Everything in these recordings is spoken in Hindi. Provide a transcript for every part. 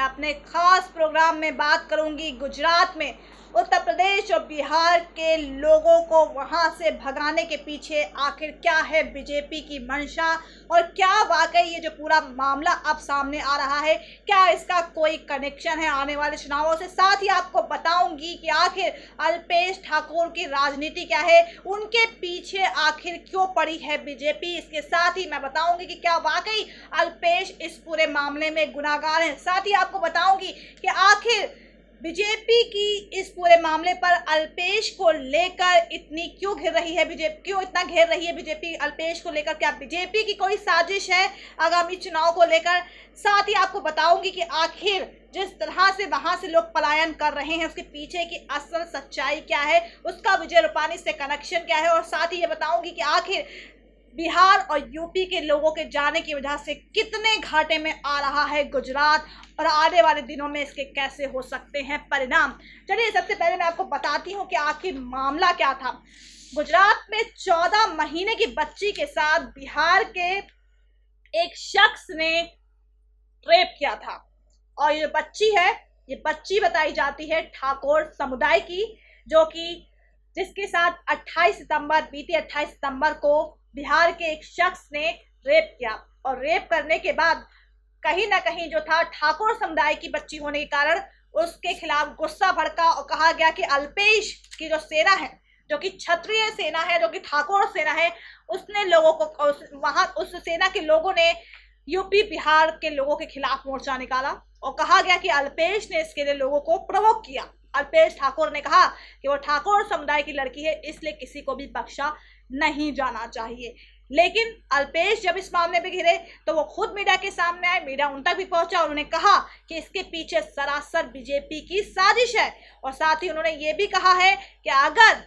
मैं अपने खास प्रोग्राम में बात करूंगी गुजरात में उत्तर प्रदेश और बिहार के लोगों को वहाँ से भगाने के पीछे आखिर क्या है बीजेपी की मंशा और क्या वाकई ये जो पूरा मामला अब सामने आ रहा है क्या इसका कोई कनेक्शन है आने वाले चुनावों से साथ ही आपको बताऊंगी कि आखिर अल्पेश ठाकुर की राजनीति क्या है उनके पीछे आखिर क्यों पड़ी है बीजेपी इसके साथ ही मैं बताऊंगी कि क्या वाकई अल्पेश इस पूरे मामले में गुनागार हैं साथ ही आपको बताऊंगी कि आखिर बीजेपी की इस पूरे मामले पर अल्पेश को लेकर इतनी क्यों घिर रही है बीजेपी क्यों इतना घेर रही है बीजेपी अल्पेश को लेकर क्या बीजेपी की कोई साजिश है आगामी चुनाव को लेकर साथ ही आपको बताऊंगी कि आखिर जिस तरह से वहां से लोग पलायन कर रहे हैं उसके पीछे की असल सच्चाई क्या है उसका विजय रूपानी से कनेक्शन क्या है और साथ ही ये बताऊंगी कि आखिर बिहार और यूपी के लोगों के जाने की वजह से कितने घाटे में आ रहा है गुजरात और आने वाले दिनों में इसके कैसे हो सकते हैं परिणाम चलिए सबसे पहले मैं आपको बताती हूँ कि आखिर मामला क्या था गुजरात में चौदह महीने की बच्ची के साथ बिहार के एक शख्स ने रेप किया था और ये बच्ची है ये बच्ची बताई जाती है ठाकुर समुदाय की जो कि जिसके साथ 28 सितंबर बीते 28 सितंबर को बिहार के एक शख्स ने रेप किया और रेप करने के बाद कहीं ना कहीं जो था ठाकुर समुदाय की बच्ची होने के कारण उसके खिलाफ गुस्सा भड़का और कहा गया कि अल्पेश की जो सेना है जो कि क्षत्रिय सेना है जो कि ठाकुर सेना है उसने लोगों को उस, वहां उस सेना के लोगों ने यूपी बिहार के लोगों के खिलाफ मोर्चा निकाला और कहा गया कि अल्पेश ने इसके लिए लोगों को प्रवोक किया अल्पेश ठाकुर ने कहा कि वो ठाकुर समुदाय की लड़की है इसलिए किसी को भी बख्शा नहीं जाना चाहिए लेकिन अल्पेश जब इस मामले में घिरे तो वो खुद मीडिया के सामने आए मीडिया उन तक भी पहुंचा उन्होंने कहा कि इसके पीछे सरासर बीजेपी की साजिश है और साथ ही उन्होंने ये भी कहा है कि अगर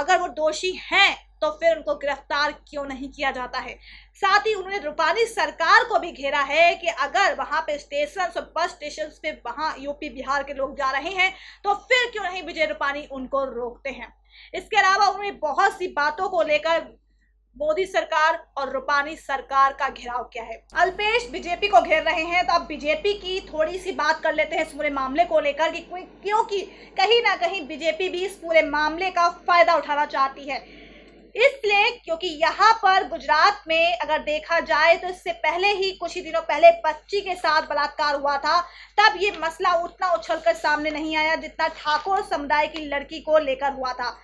अगर वो दोषी हैं तो फिर उनको गिरफ्तार क्यों नहीं किया जाता है साथ ही उन्होंने रूपानी सरकार को भी घेरा है कि अगर वहां पे स्टेशन और बस स्टेशन पे वहां यूपी बिहार के लोग जा रहे हैं तो फिर क्यों नहीं विजय रूपानी उनको रोकते हैं इसके अलावा उन्होंने बहुत सी बातों को लेकर मोदी सरकार और रूपानी सरकार का घेराव किया है अल्पेश बीजेपी को घेर रहे हैं तो अब बीजेपी की थोड़ी सी बात कर लेते हैं इस पूरे मामले को लेकर कि क्योंकि कहीं ना कहीं बीजेपी भी इस पूरे मामले का फायदा उठाना चाहती है इसलिए क्योंकि यहाँ पर गुजरात में अगर देखा जाए तो इससे पहले ही कुछ ही दिनों पहले बच्ची के साथ बलात्कार हुआ था तब ये मसला उतना उछल कर सामने नहीं आया जितना ठाकुर समुदाय की लड़की को लेकर हुआ था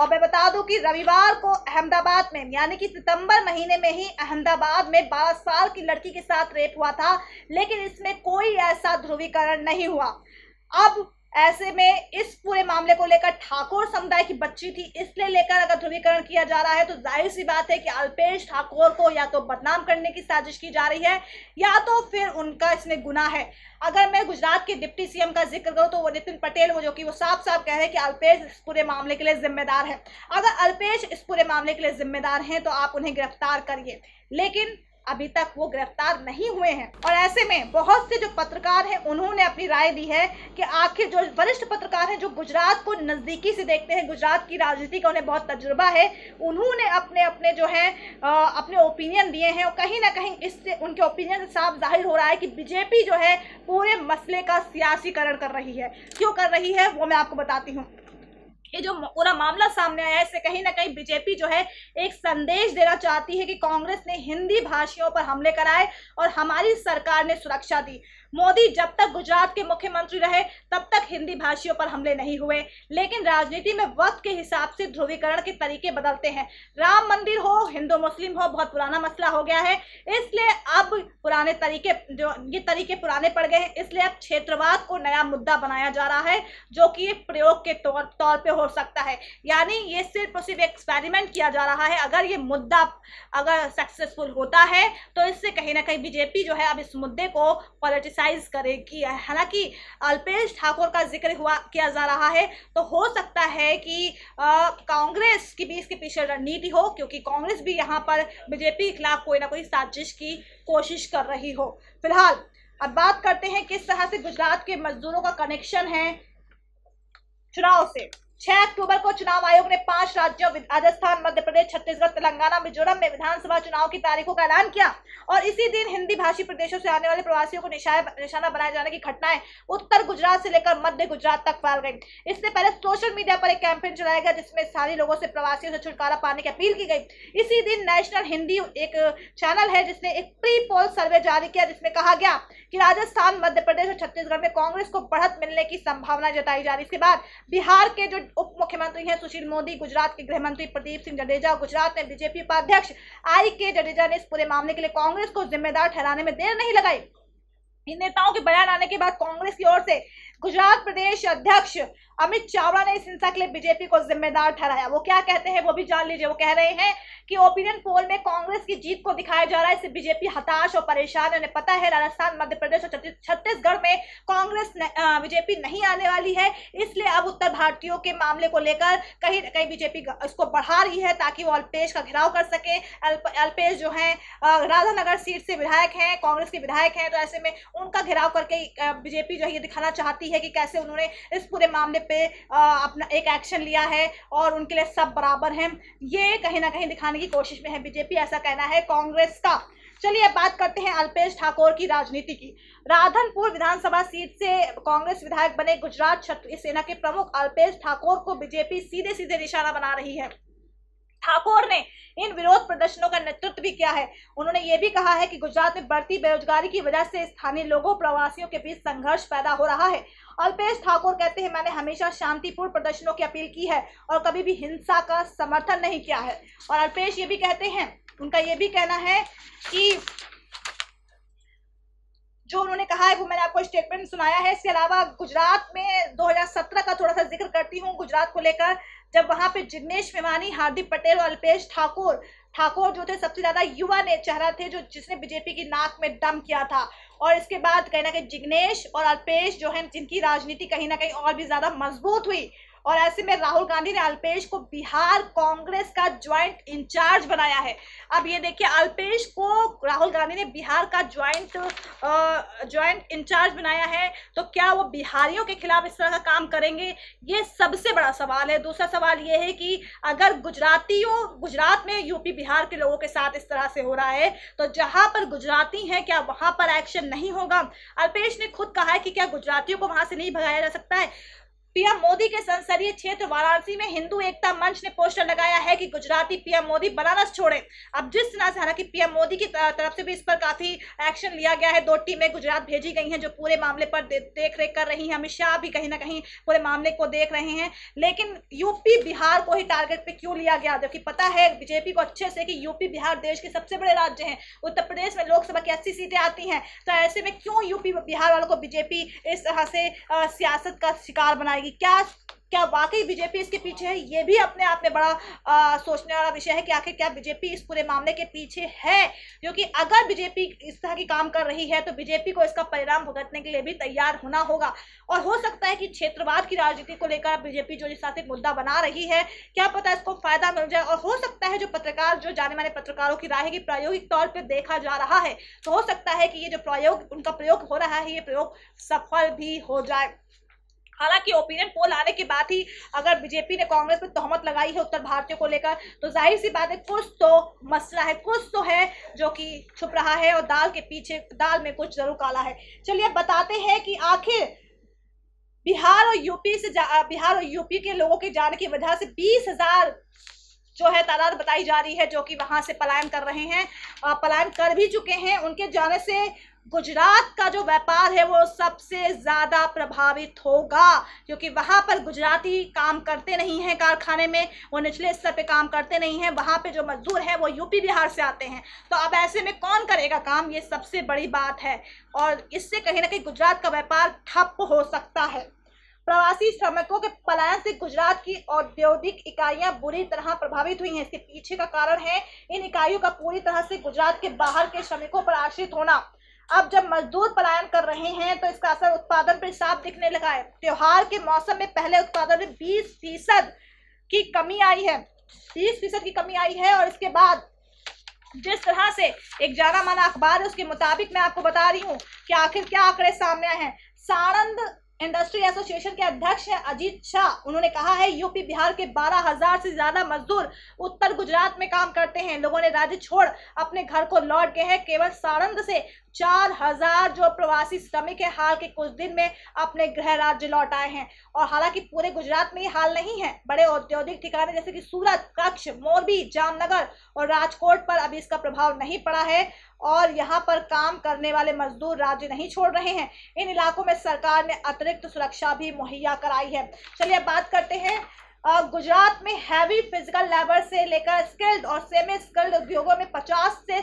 और मैं बता दूं कि रविवार को अहमदाबाद में यानी कि सितंबर महीने में ही अहमदाबाद में 12 साल की लड़की के साथ रेप हुआ था लेकिन इसमें कोई ऐसा ध्रुवीकरण नहीं हुआ अब ऐसे में इस पूरे मामले को लेकर ठाकुर समुदाय की बच्ची थी इसलिए लेकर अगर ध्रुवीकरण किया जा रहा है तो जाहिर सी बात है कि अल्पेश ठाकुर को या तो बदनाम करने की साजिश की जा रही है या तो फिर उनका इसमें गुना है अगर मैं गुजरात के डिप्टी सीएम का जिक्र करूँ तो वो नितिन पटेल वो जो कि वो साफ साफ कह रहे हैं कि अल्पेश इस पूरे मामले के लिए जिम्मेदार है अगर अल्पेश इस पूरे मामले के लिए जिम्मेदार हैं तो आप उन्हें गिरफ्तार करिए लेकिन अभी तक वो गिरफ्तार नहीं हुए हैं और ऐसे में बहुत से जो पत्रकार हैं उन्होंने अपनी राय दी है कि आखिर जो वरिष्ठ पत्रकार हैं जो गुजरात को नज़दीकी से देखते हैं गुजरात की राजनीति का उन्हें बहुत तजुर्बा है उन्होंने अपने अपने जो है अपने ओपिनियन दिए हैं और कहीं ना कहीं इससे उनके ओपिनियन से साफ जाहिर हो रहा है कि बीजेपी जो है पूरे मसले का सियासीकरण कर रही है क्यों कर रही है वो मैं आपको बताती हूँ ये जो पूरा मामला सामने आया है इससे कहीं ना कहीं बीजेपी जो है एक संदेश देना चाहती है कि कांग्रेस ने हिंदी भाषियों पर हमले कराए और हमारी सरकार ने सुरक्षा दी मोदी जब तक गुजरात के मुख्यमंत्री रहे तब तक हिंदी भाषियों पर हमले नहीं हुए लेकिन राजनीति में वक्त के हिसाब से ध्रुवीकरण के तरीके बदलते हैं राम मंदिर हो हिंदू मुस्लिम हो बहुत पुराना मसला हो गया है इसलिए अब पुराने तरीके जो ये तरीके पुराने पड़ गए हैं इसलिए अब क्षेत्रवाद को नया मुद्दा बनाया जा रहा है जो कि प्रयोग के तौर तौर पर हो सकता है यानी ये सिर्फ और सिर्फ एक्सपेरिमेंट किया जा रहा है अगर ये मुद्दा अगर सक्सेसफुल होता है तो इससे कहीं ना कहीं बीजेपी जो है अब इस मुद्दे को पॉलिटिसाइज क्रिटिसाइज करें कि हालांकि अल्पेश ठाकुर का जिक्र हुआ किया जा रहा है तो हो सकता है कि कांग्रेस की भी इसके पीछे रणनीति हो क्योंकि कांग्रेस भी यहाँ पर बीजेपी के खिलाफ कोई ना कोई साजिश की कोशिश कर रही हो फिलहाल अब बात करते हैं किस तरह से गुजरात के मजदूरों का कनेक्शन है चुनाव से छह अक्टूबर को चुनाव आयोग ने पांच राज्यों राजस्थान मध्य प्रदेश छत्तीसगढ़ तेलंगाना मिजोरम में विधानसभा चुनाव की तारीखों का ऐलान किया और इसी दिन हिंदी भाषी प्रदेशों से आने वाले प्रवासियों को निशाना बनाए जाने की घटनाएं उत्तर गुजरात से लेकर मध्य गुजरात तक फैल गई इससे पहले सोशल मीडिया पर एक कैंपेन चलाया गया जिसमें सारे लोगों से प्रवासियों से छुटकारा पाने की अपील की गई इसी दिन नेशनल हिंदी एक चैनल है जिसने एक प्री पोल सर्वे जारी किया जिसमें कहा गया कि राजस्थान मध्य प्रदेश और छत्तीसगढ़ में कांग्रेस को बढ़त मिलने की संभावना जताई जा रही इसके बाद बिहार के जो उप मुख्यमंत्री हैं सुशील मोदी गुजरात के गृह मंत्री प्रदीप सिंह जडेजा गुजरात में बीजेपी उपाध्यक्ष आई के जडेजा ने इस पूरे मामले के लिए कांग्रेस को जिम्मेदार ठहराने में देर नहीं लगाई इन नेताओं के बयान आने के बाद कांग्रेस की ओर से गुजरात प्रदेश अध्यक्ष अमित चावड़ा ने इस हिंसा के लिए बीजेपी को जिम्मेदार ठहराया वो क्या कहते हैं वो भी जान लीजिए वो कह रहे हैं कि ओपिनियन पोल में कांग्रेस की जीत को दिखाया जा रहा है इससे बीजेपी हताश और परेशान है उन्हें पता है राजस्थान मध्य प्रदेश और छत्तीसगढ़ में कांग्रेस बीजेपी नहीं आने वाली है इसलिए अब उत्तर भारतीयों के मामले को लेकर कहीं कहीं बीजेपी इसको बढ़ा रही है ताकि वो अल्पेश का घेराव कर सके अल्पेश जो है राधानगर सीट से विधायक हैं कांग्रेस के विधायक हैं तो ऐसे में उनका घेराव करके बीजेपी जो है ये दिखाना चाहती है है कि कैसे उन्होंने इस पूरे मामले पे अपना एक एक्शन लिया है और उनके लिए सब बराबर हैं ये कहीं ना कहीं दिखाने की कोशिश में है बीजेपी ऐसा कहना है कांग्रेस का चलिए अब बात करते हैं अल्पेश ठाकुर की राजनीति की राधनपुर विधानसभा सीट से कांग्रेस विधायक बने गुजरात क्षत्रिय सेना के प्रमुख अल्पेश ठाकुर को बीजेपी सीधे सीधे निशाना बना रही है ठाकुर ने इन विरोध प्रदर्शनों का नेतृत्व भी किया है उन्होंने ये भी कहा है कि गुजरात में बढ़ती बेरोजगारी की वजह से स्थानीय लोगों प्रवासियों के बीच संघर्ष पैदा हो रहा है अल्पेश ठाकुर कहते हैं मैंने हमेशा शांतिपूर्ण प्रदर्शनों की अपील की है और कभी भी हिंसा का समर्थन नहीं किया है और अल्पेश ये भी कहते हैं उनका ये भी कहना है कि जो उन्होंने कहा है वो मैंने आपको स्टेटमेंट सुनाया है इसके अलावा गुजरात में 2017 का थोड़ा सा जिक्र करती हूँ गुजरात को लेकर जब वहां पे जिग्नेश मेवानी हार्दिक पटेल और अल्पेश ठाकुर ठाकुर जो थे सबसे ज़्यादा युवा ने चेहरा थे जो जिसने बीजेपी की नाक में दम किया था और इसके बाद कहीं ना कहीं जिग्नेश और अल्पेश जो है जिनकी राजनीति कहीं ना कहीं और भी ज़्यादा मजबूत हुई और ऐसे में राहुल गांधी ने अल्पेश को बिहार कांग्रेस का ज्वाइंट इंचार्ज बनाया है अब ये देखिए अल्पेश को राहुल गांधी ने बिहार का ज्वाइंट ज्वाइंट इंचार्ज बनाया है तो क्या वो बिहारियों के खिलाफ इस तरह का काम करेंगे ये सबसे बड़ा सवाल है दूसरा सवाल ये है कि अगर गुजरातियों गुजरात में यूपी बिहार के लोगों के साथ इस तरह से हो रहा है तो जहां पर गुजराती हैं क्या वहां पर एक्शन नहीं होगा अल्पेश ने खुद कहा है कि क्या गुजरातियों को वहां से नहीं भगाया जा सकता है पीएम मोदी के संसदीय क्षेत्र वाराणसी में हिंदू एकता मंच ने पोस्टर लगाया है कि गुजराती पीएम मोदी बनारस छोड़े अब जिस तरह से हालांकि पीएम मोदी की तरफ से भी इस पर काफी एक्शन लिया गया है दो टीमें गुजरात भेजी गई हैं जो पूरे मामले पर देख रेख कर रही हैं अमित शाह भी कहीं ना कहीं पूरे मामले को देख रहे हैं लेकिन यूपी बिहार को ही टारगेट पर क्यों लिया गया जबकि पता है बीजेपी को अच्छे से कि यूपी बिहार देश के सबसे बड़े राज्य हैं उत्तर प्रदेश में लोकसभा की अस्सी सीटें आती हैं तो ऐसे में क्यों यूपी बिहार वालों को बीजेपी इस तरह से सियासत का शिकार बनाई जाएगी क्या क्या वाकई बीजेपी इसके पीछे है ये भी अपने आप में बड़ा आ, सोचने वाला विषय है कि आखिर क्या बीजेपी इस पूरे मामले के पीछे है क्योंकि अगर बीजेपी इस तरह की काम कर रही है तो बीजेपी को इसका परिणाम भुगतने के लिए भी तैयार होना होगा और हो सकता है कि क्षेत्रवाद की राजनीति को लेकर बीजेपी जो साथ एक मुद्दा बना रही है क्या पता इसको फायदा मिल जाए और हो सकता है जो पत्रकार जो जाने माने पत्रकारों की राय है कि प्रायोगिक तौर पर देखा जा रहा है तो हो सकता है कि ये जो प्रयोग उनका प्रयोग हो रहा है ये प्रयोग सफल भी हो जाए हालांकि ओपिनियन पोल आने के बाद ही अगर बीजेपी ने कांग्रेस पर तोहमत लगाई है उत्तर भारतीयों को लेकर तो जाहिर सी बात है कुछ तो मसला है कुछ तो है जो कि छुप रहा है और दाल के पीछे दाल में कुछ जरूर काला है चलिए अब बताते हैं कि आखिर बिहार और यूपी से बिहार और यूपी के लोगों के जाने की वजह से बीस जो है तादाद बताई जा रही है जो कि वहां से पलायन कर रहे हैं पलायन कर भी चुके हैं उनके जाने से गुजरात का जो व्यापार है वो सबसे ज़्यादा प्रभावित होगा क्योंकि वहाँ पर गुजराती काम करते नहीं हैं कारखाने में वो निचले स्तर पे काम करते नहीं हैं वहाँ पे जो मजदूर हैं वो यूपी बिहार से आते हैं तो अब ऐसे में कौन करेगा काम ये सबसे बड़ी बात है और इससे कहीं ना कहीं गुजरात का व्यापार ठप हो सकता है प्रवासी श्रमिकों के पलायन से गुजरात की औद्योगिक इकाइयां बुरी तरह प्रभावित हुई हैं इसके पीछे का कारण है इन इकाइयों का पूरी तरह से गुजरात के बाहर के श्रमिकों पर आश्रित होना अब जब मजदूर पलायन कर रहे हैं तो इसका असर उत्पादन पर साफ दिखने लगा है त्यौहार के मौसम में पहले उत्पादन में बीस फीसद की कमी आई है तीस फीसद की कमी आई है और इसके बाद जिस तरह से एक जाना माना अखबार है उसके मुताबिक मैं आपको बता रही हूँ कि आखिर क्या आंकड़े सामने आए हैं साणंद इंडस्ट्री एसोसिएशन के अध्यक्ष है अजीत शाह उन्होंने कहा है यूपी बिहार के 12,000 से ज्यादा मजदूर उत्तर गुजरात में काम करते हैं लोगों ने राज्य छोड़ अपने घर को लौट गए हैं केवल सारंद से 4,000 जो प्रवासी श्रमिक है हाल के कुछ दिन में अपने गृह राज्य लौट आए हैं और हालांकि पूरे गुजरात में ये हाल नहीं है बड़े औद्योगिक ठिकाने जैसे कि सूरत कच्छ मोरबी जामनगर और राजकोट पर अभी इसका प्रभाव नहीं पड़ा है और यहाँ पर काम करने वाले मजदूर राज्य नहीं छोड़ रहे हैं इन इलाकों में सरकार ने अतिरिक्त सुरक्षा भी मुहैया कराई है चलिए बात करते हैं गुजरात में हैवी फिजिकल लेबर से लेकर स्किल्ड और सेमी स्किल्ड उद्योगों में 50 से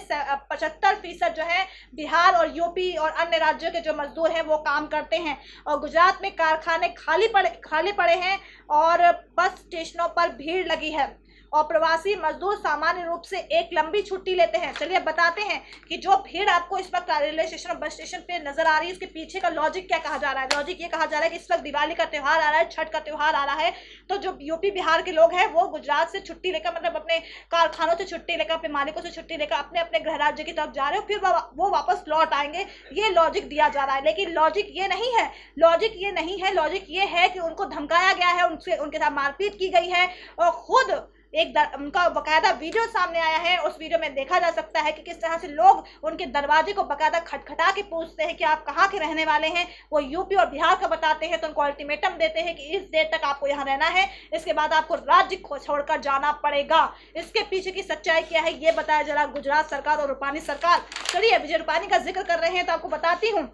पचहत्तर फीसद जो है बिहार और यूपी और अन्य राज्यों के जो मजदूर हैं वो काम करते हैं और गुजरात में कारखाने खाली पड़े खाली पड़े हैं और बस स्टेशनों पर भीड़ लगी है और प्रवासी मजदूर सामान्य रूप से एक लंबी छुट्टी लेते हैं चलिए बताते हैं कि जो भीड़ आपको इस वक्त रेलवे स्टेशन और बस स्टेशन पे नजर आ रही है इसके पीछे का लॉजिक क्या कहा जा रहा है लॉजिक ये कहा जा रहा है कि इस वक्त दिवाली का त्यौहार आ रहा है छठ का त्यौहार आ रहा है तो जो यूपी बिहार के लोग हैं वो गुजरात से छुट्टी लेकर मतलब अपने कारखानों से छुट्टी लेकर अपने मालिकों से छुट्टी लेकर अपने अपने गृह राज्य की तरफ जा रहे हो फिर वो वापस लौट आएंगे ये लॉजिक दिया जा रहा है लेकिन लॉजिक ये नहीं है लॉजिक ये नहीं है लॉजिक ये है कि उनको धमकाया गया है उनसे उनके साथ मारपीट की गई है और खुद एक दर, उनका बकायदा वीडियो सामने आया है उस वीडियो में देखा जा सकता है कि किस तरह से लोग उनके दरवाजे को बकायदा खटखटा के पूछते हैं कि आप कहाँ के रहने वाले हैं वो यूपी और बिहार का बताते हैं तो उनको अल्टीमेटम देते हैं कि इस देर तक आपको यहाँ रहना है इसके बाद आपको राज्य को छोड़कर जाना पड़ेगा इसके पीछे की सच्चाई क्या है ये बताया जा रहा गुजरात सरकार और रूपानी सरकार चलिए विजय रूपानी का जिक्र कर रहे हैं तो आपको बताती हूँ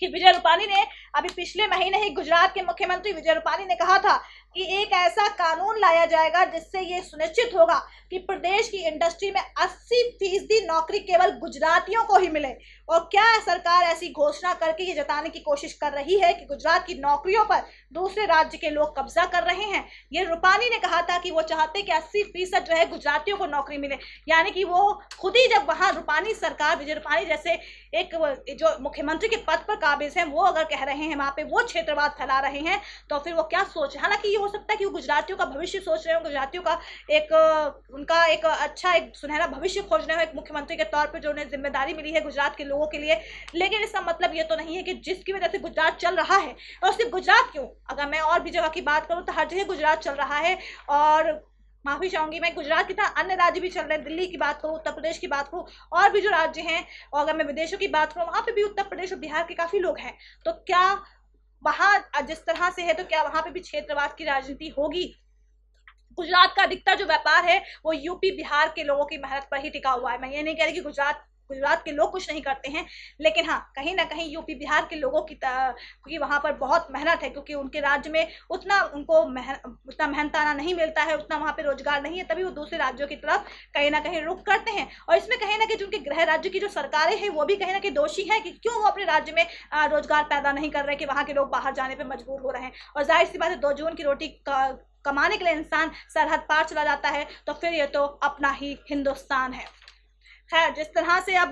कि विजय रूपानी ने अभी पिछले महीने ही गुजरात के मुख्यमंत्री विजय रूपानी ने कहा था कि एक ऐसा कानून लाया जाएगा जिससे ये सुनिश्चित होगा कि प्रदेश की इंडस्ट्री में 80 फीसदी नौकरी केवल गुजरातियों को ही मिले और क्या सरकार ऐसी घोषणा करके ये जताने की कोशिश कर रही है कि गुजरात की नौकरियों पर दूसरे राज्य के लोग कब्जा कर रहे हैं ये रूपानी ने कहा था कि वो चाहते कि अस्सी फीसद जो है गुजरातियों को नौकरी मिले यानी कि वो खुद ही जब वहाँ रूपानी सरकार विजय रूपानी जैसे एक जो मुख्यमंत्री के पद पर काबिज हैं वो अगर कह रहे हैं वहाँ पे वो क्षेत्रवाद फैला रहे हैं तो फिर वो क्या सोच हालांकि ये हो सकता है कि वो गुजरातियों का भविष्य सोच रहे हो गुजरातियों का एक उनका एक अच्छा एक सुनहरा भविष्य खोज रहे हो एक मुख्यमंत्री के तौर पर जो उन्हें जिम्मेदारी मिली है गुजरात के लोगों के लिए लेकिन इसका मतलब ये तो नहीं है कि जिसकी वजह से गुजरात चल रहा है और सिर्फ गुजरात क्यों अगर मैं और भी जगह की बात करूँ तो हर जगह गुजरात चल रहा है और माफ़ी चाहूँगी मैं गुजरात की तरह अन्य राज्य भी चल रहे हैं दिल्ली की बात करूँ उत्तर प्रदेश की बात करूँ और भी जो राज्य हैं और अगर मैं विदेशों की बात करूँ वहाँ पे भी उत्तर प्रदेश और बिहार के काफ़ी लोग हैं तो क्या वहाँ जिस तरह से है तो क्या वहाँ पे भी क्षेत्रवाद की राजनीति होगी गुजरात का अधिकतर जो व्यापार है वो यूपी बिहार के लोगों की मेहनत पर ही टिका हुआ है मैं ये नहीं कह रही कि गुजरात गुजरात के लोग कुछ नहीं करते हैं लेकिन हाँ कहीं ना कहीं यूपी बिहार के लोगों की क्योंकि वहाँ पर बहुत मेहनत है क्योंकि उनके राज्य में उतना उनको मेहन उतना मेहनताना नहीं मिलता है उतना वहाँ पर रोजगार नहीं है तभी वो दूसरे राज्यों की तरफ कहीं ना कहीं रुख करते हैं और इसमें कहीं ना कहीं जो उनके गृह राज्य की जो सरकारें हैं वो भी कहीं ना कहीं दोषी हैं कि क्यों वो अपने राज्य में रोजगार पैदा नहीं कर रहे कि वहाँ के लोग बाहर जाने पर मजबूर हो रहे हैं और जाहिर सी बात है दो जून की रोटी कमाने के लिए इंसान सरहद पार चला जाता है तो फिर ये तो अपना ही हिंदुस्तान है खैर जिस तरह से अब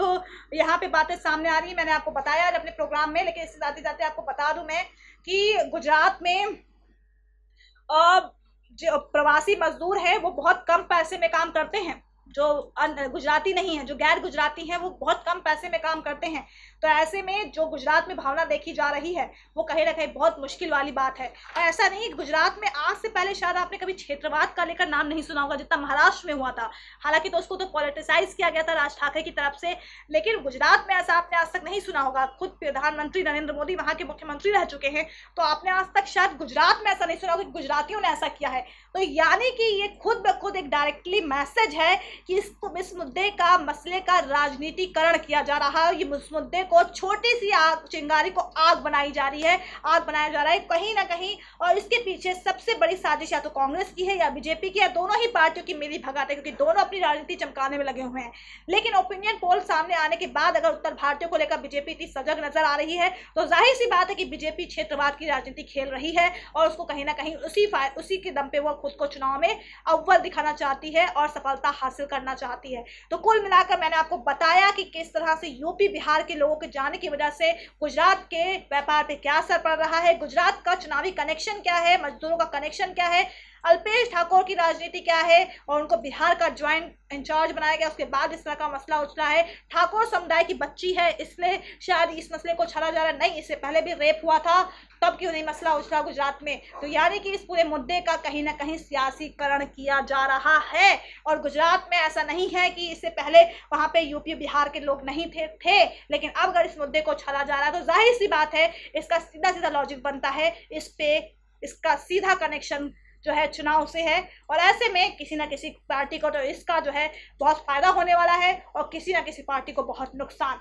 यहाँ पे बातें सामने आ रही हैं मैंने आपको बताया अपने प्रोग्राम में लेकिन इससे जाते जाते आपको बता दूं मैं कि गुजरात में जो प्रवासी मजदूर हैं वो बहुत कम पैसे में काम करते हैं जो गुजराती नहीं है जो गैर गुजराती हैं वो बहुत कम पैसे में काम करते हैं तो ऐसे में जो गुजरात में भावना देखी जा रही है वो कहीं ना कहीं बहुत मुश्किल वाली बात है और ऐसा नहीं गुजरात में आज से पहले शायद आपने कभी क्षेत्रवाद का लेकर नाम नहीं सुना होगा जितना महाराष्ट्र में हुआ था हालांकि तो उसको तो पॉलिटिसाइज किया गया था राज ठाकरे की तरफ से लेकिन गुजरात में ऐसा आपने आज तक नहीं सुना होगा खुद प्रधानमंत्री नरेंद्र मोदी वहाँ के मुख्यमंत्री रह चुके हैं तो आपने आज तक शायद गुजरात में ऐसा नहीं सुना होगा कि गुजरातियों ने ऐसा किया है तो यानी कि ये खुद ब खुद एक डायरेक्टली मैसेज है कि इस, इस मुद्दे का मसले का राजनीतिकरण किया जा रहा है ये मुद्दे को छोटी सी आग चिंगारी को आग बनाई जा रही है आग बनाया जा रहा है कहीं ना कहीं और इसके पीछे सबसे बड़ी साजिश या तो कांग्रेस की है या बीजेपी की है दोनों ही पार्टियों की मेरी भगाते क्योंकि दोनों अपनी राजनीति चमकाने में लगे हुए हैं लेकिन ओपिनियन पोल सामने आने के बाद अगर उत्तर भारतीयों को लेकर बीजेपी इतनी सजग नजर आ रही है तो जाहिर सी बात है कि बीजेपी क्षेत्रवाद की राजनीति खेल रही है और उसको कहीं ना कहीं उसी उसी के दम पे वो खुद को चुनाव में अव्वल दिखाना चाहती है और सफलता हासिल करना चाहती है तो कुल मिलाकर मैंने आपको बताया कि किस तरह से यूपी बिहार के लोगों के जाने की वजह से गुजरात के व्यापार पर क्या असर पड़ रहा है गुजरात का चुनावी कनेक्शन क्या है मजदूरों का कनेक्शन क्या है अल्पेश ठाकुर की राजनीति क्या है और उनको बिहार का ज्वाइंट इंचार्ज बनाया गया उसके बाद इस तरह का मसला उछला है ठाकुर समुदाय की बच्ची है इसलिए शायद इस मसले को छला जा रहा नहीं इससे पहले भी रेप हुआ था तब क्यों नहीं मसला उछला गुजरात में तो यानी कि इस पूरे मुद्दे का कहीं ना कहीं सियासीकरण किया जा रहा है और गुजरात में ऐसा नहीं है कि इससे पहले वहाँ पे यूपी बिहार के लोग नहीं थे थे लेकिन अब अगर इस मुद्दे को छला जा रहा है तो जाहिर सी बात है इसका सीधा सीधा लॉजिक बनता है इस पे इसका सीधा कनेक्शन जो है चुनाव से है और ऐसे में किसी ना किसी पार्टी को तो इसका जो है बहुत फ़ायदा होने वाला है और किसी ना किसी पार्टी को बहुत नुकसान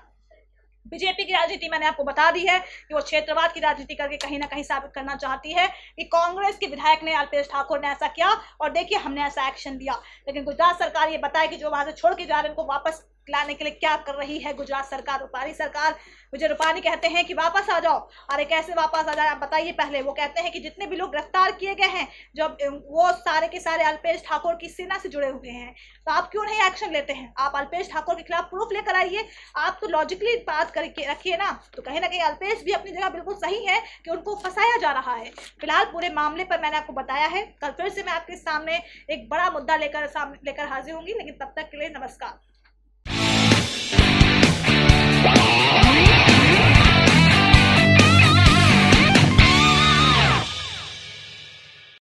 बीजेपी की राजनीति मैंने आपको बता दी है कि वो क्षेत्रवाद की राजनीति करके कहीं ना कहीं साबित करना चाहती है कि कांग्रेस के विधायक ने अल्पेश ठाकुर ने ऐसा किया और देखिए हमने ऐसा एक्शन दिया लेकिन गुजरात सरकार ये बताया कि जो वहां से छोड़ के जा रहे हैं उनको वापस लाने के लिए क्या कर रही है गुजरात सरकार रूपानी सरकार विजय रूपानी कहते हैं कि वापस आ जाओ अरे कैसे वापस आ जाए आप बताइए पहले वो कहते हैं कि जितने भी लोग गिरफ्तार किए गए हैं जो वो सारे के सारे अल्पेश ठाकुर की सेना से जुड़े हुए हैं तो आप क्यों नहीं एक्शन लेते हैं आप अल्पेश ठाकुर के खिलाफ प्रूफ लेकर आइए आप तो लॉजिकली बात करके रखिए ना तो कहीं ना कहीं अल्पेश भी अपनी जगह बिल्कुल सही है कि उनको फंसाया जा रहा है फिलहाल पूरे मामले पर मैंने आपको बताया है कल फिर से मैं आपके सामने एक बड़ा मुद्दा लेकर लेकर हाजिर होंगी लेकिन तब तक के लिए नमस्कार Bye.